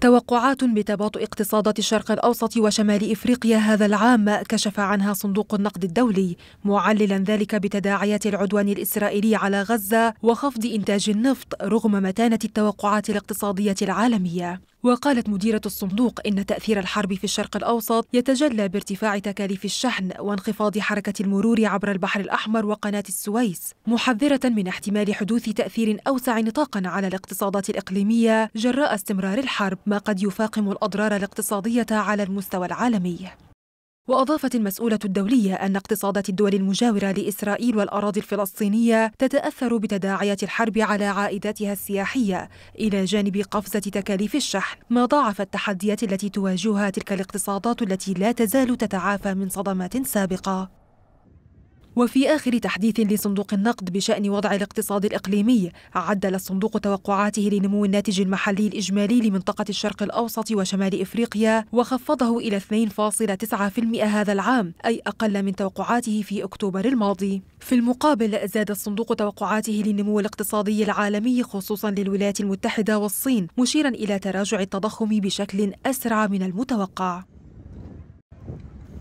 توقعات بتباطؤ اقتصادات الشرق الأوسط وشمال إفريقيا هذا العام كشف عنها صندوق النقد الدولي معللا ذلك بتداعيات العدوان الإسرائيلي على غزة وخفض إنتاج النفط رغم متانة التوقعات الاقتصادية العالمية وقالت مديرة الصندوق إن تأثير الحرب في الشرق الأوسط يتجلى بارتفاع تكاليف الشحن وانخفاض حركة المرور عبر البحر الأحمر وقناة السويس محذرة من احتمال حدوث تأثير أوسع نطاقا على الاقتصادات الإقليمية جراء استمرار الحرب ما قد يفاقم الأضرار الاقتصادية على المستوى العالمي وأضافت المسؤولة الدولية أن اقتصادات الدول المجاورة لإسرائيل والأراضي الفلسطينية تتأثر بتداعيات الحرب على عائداتها السياحية إلى جانب قفزة تكاليف الشحن ما ضاعف التحديات التي تواجهها تلك الاقتصادات التي لا تزال تتعافى من صدمات سابقة وفي آخر تحديث لصندوق النقد بشأن وضع الاقتصاد الإقليمي عدل الصندوق توقعاته لنمو الناتج المحلي الإجمالي لمنطقة الشرق الأوسط وشمال إفريقيا وخفضه إلى 2.9% هذا العام أي أقل من توقعاته في أكتوبر الماضي في المقابل زاد الصندوق توقعاته للنمو الاقتصادي العالمي خصوصا للولايات المتحدة والصين مشيرا إلى تراجع التضخم بشكل أسرع من المتوقع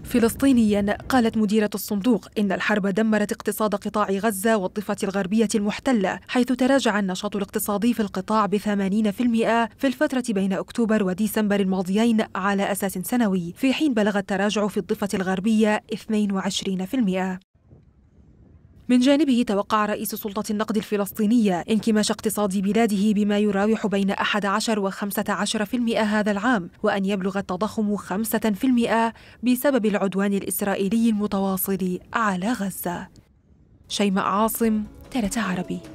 فلسطينيا قالت مديرة الصندوق إن الحرب دمرت اقتصاد قطاع غزة والضفة الغربية المحتلة حيث تراجع النشاط الاقتصادي في القطاع ب 80% في الفترة بين أكتوبر وديسمبر الماضيين على أساس سنوي في حين بلغ التراجع في الضفة الغربية 22% من جانبه توقع رئيس سلطة النقد الفلسطينية انكماش اقتصاد بلاده بما يراوح بين 11 و 15% هذا العام وأن يبلغ التضخم 5% بسبب العدوان الإسرائيلي المتواصل على غزة شيماء عاصم تلت عربي